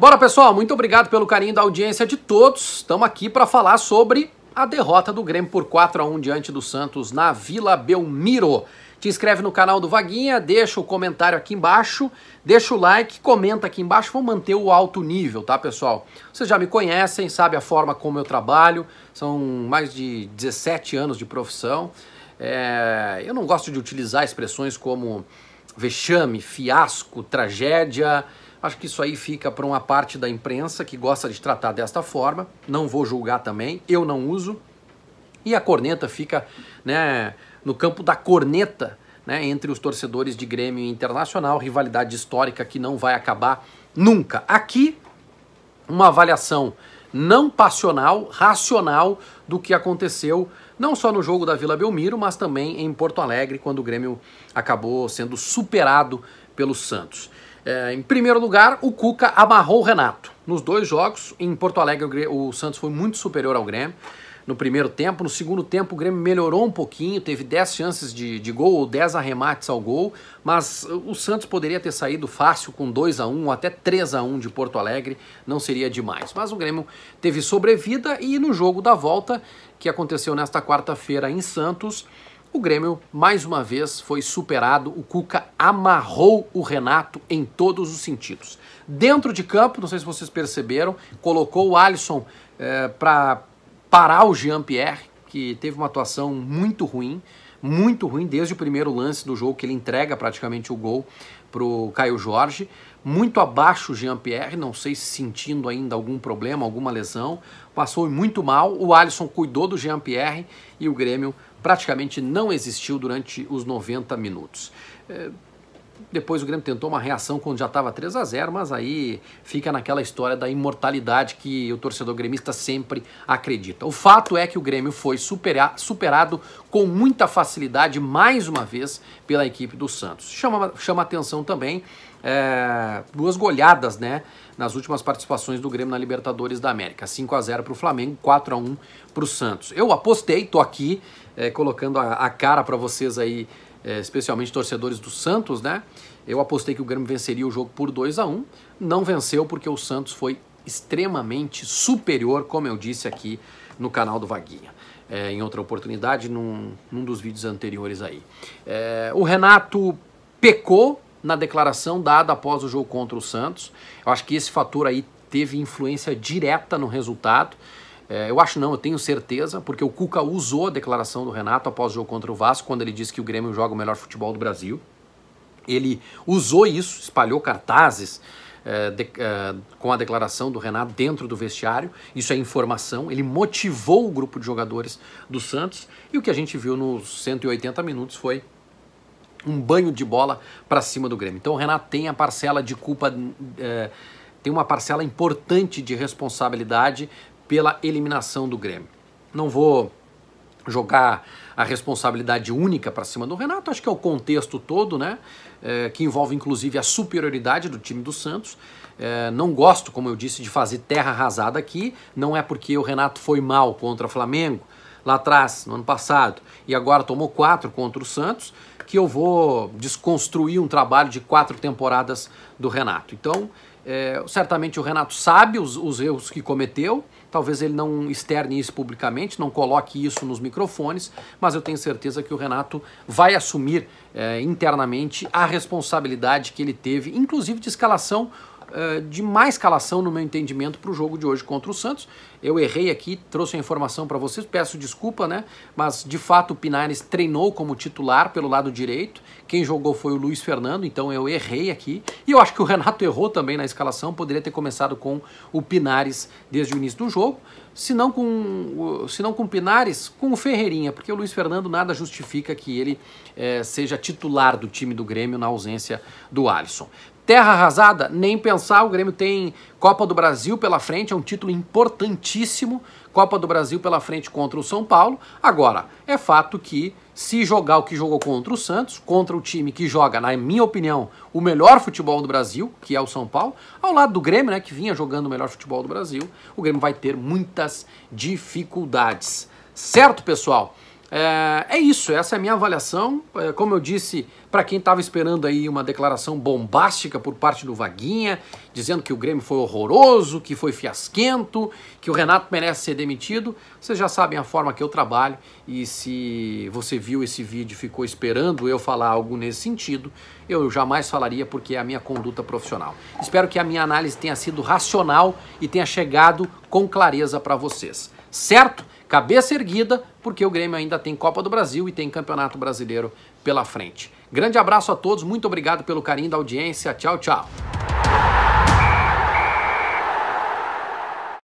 Bora, pessoal, muito obrigado pelo carinho da audiência de todos. Estamos aqui para falar sobre a derrota do Grêmio por 4 a 1 diante do Santos na Vila Belmiro. Te inscreve no canal do Vaguinha, deixa o comentário aqui embaixo, deixa o like, comenta aqui embaixo, vamos manter o alto nível, tá, pessoal? Vocês já me conhecem, sabe a forma como eu trabalho, são mais de 17 anos de profissão. É... eu não gosto de utilizar expressões como vexame, fiasco, tragédia, Acho que isso aí fica para uma parte da imprensa que gosta de tratar desta forma. Não vou julgar também, eu não uso. E a corneta fica né, no campo da corneta né, entre os torcedores de Grêmio Internacional, rivalidade histórica que não vai acabar nunca. Aqui, uma avaliação não passional, racional do que aconteceu não só no jogo da Vila Belmiro, mas também em Porto Alegre, quando o Grêmio acabou sendo superado pelo Santos. É, em primeiro lugar, o Cuca amarrou o Renato. Nos dois jogos, em Porto Alegre, o Santos foi muito superior ao Grêmio no primeiro tempo. No segundo tempo, o Grêmio melhorou um pouquinho, teve 10 chances de, de gol ou 10 arremates ao gol, mas uh, o Santos poderia ter saído fácil com 2 a 1 ou até 3 a 1 de Porto Alegre, não seria demais. Mas o Grêmio teve sobrevida e no jogo da volta, que aconteceu nesta quarta-feira em Santos, o Grêmio, mais uma vez, foi superado. O Cuca amarrou o Renato em todos os sentidos. Dentro de campo, não sei se vocês perceberam, colocou o Alisson é, eh, para parar o Jean-Pierre, que teve uma atuação muito ruim muito ruim desde o primeiro lance do jogo que ele entrega praticamente o gol pro Caio Jorge, muito abaixo Jean-Pierre, não sei se sentindo ainda algum problema, alguma lesão, passou muito mal, o Alisson cuidou do Jean-Pierre e o Grêmio praticamente não existiu durante os 90 minutos. É, depois o Grêmio tentou uma reação quando já estava 3 a 0 mas aí fica naquela história da imortalidade que o torcedor gremista sempre acredita. O fato é que o Grêmio foi superado com muita facilidade, mais uma vez, pela equipe do Santos. Chama, chama atenção também é, duas goleadas, né? nas últimas participações do Grêmio na Libertadores da América. 5 a 0 para o Flamengo, 4 a 1 para o Santos. Eu apostei, tô aqui é, colocando a, a cara para vocês aí é, especialmente torcedores do Santos, né? Eu apostei que o Grêmio venceria o jogo por 2 a 1 não venceu porque o Santos foi extremamente superior, como eu disse aqui no canal do Vaguinha. É, em outra oportunidade, num, num, dos vídeos anteriores aí. É, o Renato pecou na declaração dada após o jogo contra o Santos. Eu acho que esse fator aí teve influência direta no resultado. É, eu acho não, eu tenho certeza, porque o Cuca usou a declaração do Renato após o jogo contra o Vasco, quando ele disse que o Grêmio joga o melhor futebol do Brasil. Ele usou isso, espalhou cartazes é, de, é, com a declaração do Renato dentro do vestiário. Isso é informação. Ele motivou o grupo de jogadores do Santos. E o que a gente viu nos 180 minutos foi um banho de bola para cima do Grêmio. Então o Renato tem a parcela de culpa, é, tem uma parcela importante de responsabilidade pela eliminação do Grêmio. Não vou jogar a responsabilidade única para cima do Renato, acho que é o contexto todo, né? É, que envolve inclusive a superioridade do time do Santos. É, não gosto, como eu disse, de fazer terra arrasada aqui. Não é porque o Renato foi mal contra o Flamengo lá atrás, no ano passado, e agora tomou quatro contra o Santos, que eu vou desconstruir um trabalho de quatro temporadas do Renato. Então, é, certamente o Renato sabe os, os erros que cometeu, talvez ele não externe isso publicamente, não coloque isso nos microfones, mas eu tenho certeza que o Renato vai assumir é, internamente a responsabilidade que ele teve, inclusive de escalação eh, de má escalação, no meu entendimento, para o jogo de hoje contra o Santos. Eu errei aqui, trouxe a informação para vocês, peço desculpa, né? Mas de fato o Pinares treinou como titular pelo lado direito. Quem jogou foi o Luiz Fernando, então eu errei aqui. E eu acho que o Renato errou também na escalação, poderia ter começado com o Pinares desde o início do jogo. Se não com, se não com o Pinares, com o Ferreirinha, porque o Luiz Fernando nada justifica que ele eh, seja titular do time do Grêmio na ausência do Alisson. Terra arrasada, nem pensar, o Grêmio tem Copa do Brasil pela frente, é um título importantíssimo. Copa do Brasil pela frente contra o São Paulo. Agora, é fato que se jogar o que jogou contra o Santos, contra o time que joga, na minha opinião, o melhor futebol do Brasil, que é o São Paulo, ao lado do Grêmio, né, que vinha jogando o melhor futebol do Brasil, o Grêmio vai ter muitas dificuldades. Certo, pessoal? É, é, isso, essa é a minha avaliação. É, como eu disse, para quem estava esperando aí uma declaração bombástica por parte do Vaguinha, dizendo que o Grêmio foi horroroso, que foi fiasquento, que o Renato merece ser demitido, vocês já sabem a forma que eu trabalho e se você viu esse vídeo e ficou esperando eu falar algo nesse sentido, eu jamais falaria porque é a minha conduta profissional. Espero que a minha análise tenha sido racional e tenha chegado com clareza para vocês, certo? cabeça erguida, porque o Grêmio ainda tem Copa do Brasil e tem Campeonato Brasileiro pela frente. Grande abraço a todos, muito obrigado pelo carinho da audiência. Tchau, tchau.